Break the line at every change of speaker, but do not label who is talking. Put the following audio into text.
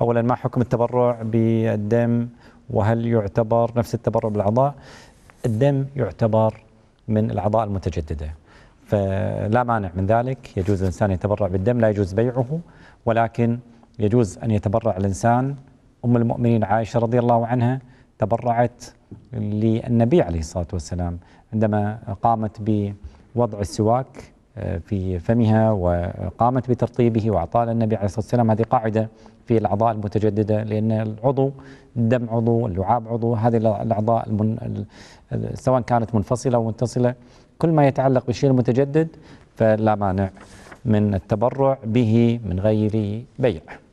اولا ما حكم التبرع بالدم وهل يعتبر نفس التبرع بالاعضاء الدم يعتبر من الاعضاء المتجدده فلا مانع من ذلك يجوز الانسان يتبرع بالدم لا يجوز بيعه ولكن يجوز ان يتبرع الانسان ام المؤمنين عائشه رضي الله عنها تبرعت للنبي عليه الصلاه والسلام عندما قامت بوضع السواك في فمها وقامت بترطيبه وأعطاه للنبي عليه الصلاة والسلام هذه قاعدة في الأعضاء المتجددة لأن العضو الدم عضو اللعاب عضو هذه الأعضاء المن سواء كانت منفصلة أو متصلة كل ما يتعلق بالشيء المتجدد فلا مانع من التبرع به من غير بيع